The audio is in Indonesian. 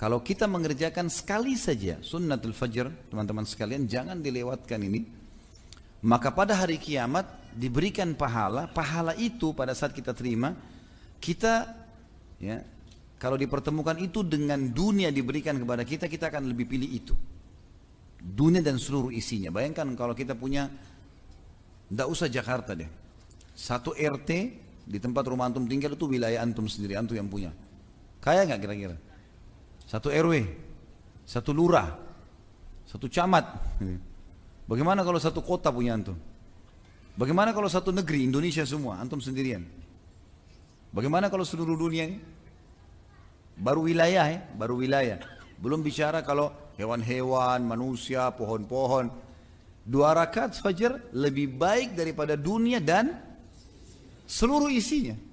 Kalau kita mengerjakan sekali saja sunnatul fajr, teman-teman sekalian jangan dilewatkan ini. Maka pada hari kiamat diberikan pahala, pahala itu pada saat kita terima, kita ya kalau dipertemukan itu dengan dunia diberikan kepada kita, kita akan lebih pilih itu. Dunia dan seluruh isinya. Bayangkan kalau kita punya, tidak usah Jakarta deh. Satu RT di tempat rumah antum tinggal itu wilayah antum sendiri, antum yang punya. Kaya nggak kira-kira? satu RW, satu lurah, satu camat. Bagaimana kalau satu kota punya antum? Bagaimana kalau satu negeri Indonesia semua antum sendirian? Bagaimana kalau seluruh dunia ini? Baru wilayah ya, baru wilayah. Belum bicara kalau hewan-hewan, manusia, pohon-pohon. Dua rakaat fajar lebih baik daripada dunia dan seluruh isinya.